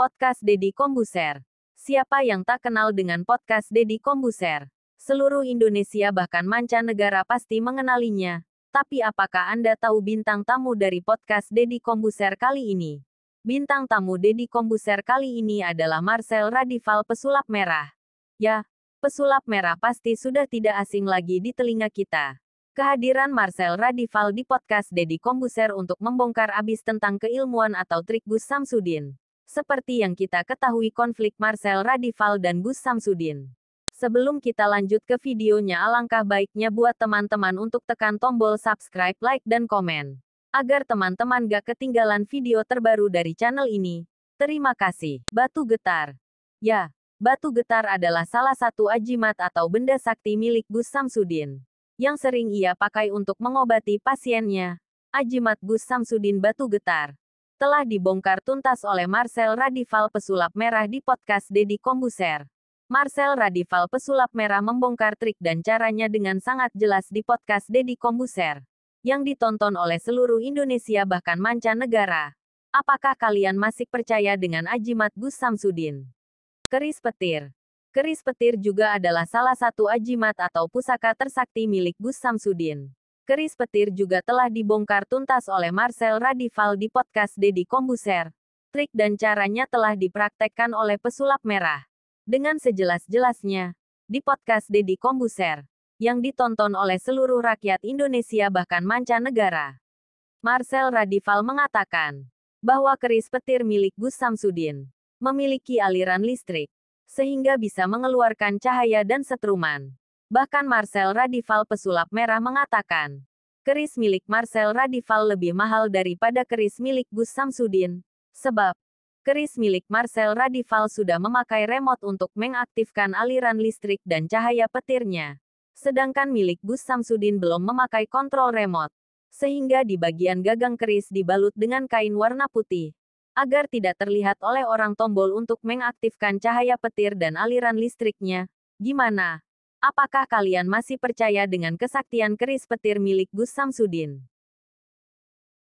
podcast Deddy Kombuser. Siapa yang tak kenal dengan podcast Deddy Kombuser? Seluruh Indonesia bahkan mancanegara pasti mengenalinya. Tapi apakah Anda tahu bintang tamu dari podcast Deddy Kombuser kali ini? Bintang tamu Deddy Kombuser kali ini adalah Marcel Radival pesulap merah. Ya, pesulap merah pasti sudah tidak asing lagi di telinga kita. Kehadiran Marcel Radival di podcast Deddy Kombuser untuk membongkar abis tentang keilmuan atau trik Gus Samsudin seperti yang kita ketahui konflik Marcel Radival dan Gus Samsudin. Sebelum kita lanjut ke videonya alangkah baiknya buat teman-teman untuk tekan tombol subscribe, like, dan komen. Agar teman-teman gak ketinggalan video terbaru dari channel ini. Terima kasih. Batu Getar Ya, batu getar adalah salah satu ajimat atau benda sakti milik Gus Samsudin. Yang sering ia pakai untuk mengobati pasiennya. Ajimat Gus Samsudin Batu Getar telah dibongkar tuntas oleh Marcel Radival Pesulap Merah di podcast Deddy Kombuser. Marcel Radival Pesulap Merah membongkar trik dan caranya dengan sangat jelas di podcast Deddy Kombuser, yang ditonton oleh seluruh Indonesia bahkan mancanegara. Apakah kalian masih percaya dengan ajimat Gus Samsudin? Keris petir. Keris petir juga adalah salah satu ajimat atau pusaka tersakti milik Gus Samsudin. Keris petir juga telah dibongkar tuntas oleh Marcel Radival di podcast Deddy Kombuser. Trik dan caranya telah dipraktekkan oleh pesulap merah. Dengan sejelas-jelasnya, di podcast Deddy Kombuser, yang ditonton oleh seluruh rakyat Indonesia bahkan mancanegara. Marcel Radival mengatakan, bahwa keris petir milik Gus Samsudin memiliki aliran listrik, sehingga bisa mengeluarkan cahaya dan setruman. Bahkan Marcel Radival pesulap merah mengatakan, keris milik Marcel Radival lebih mahal daripada keris milik Gus Samsudin, sebab keris milik Marcel Radival sudah memakai remote untuk mengaktifkan aliran listrik dan cahaya petirnya. Sedangkan milik Gus Samsudin belum memakai kontrol remote, sehingga di bagian gagang keris dibalut dengan kain warna putih agar tidak terlihat oleh orang tombol untuk mengaktifkan cahaya petir dan aliran listriknya. Gimana? Apakah kalian masih percaya dengan kesaktian keris petir milik Gus Samsudin?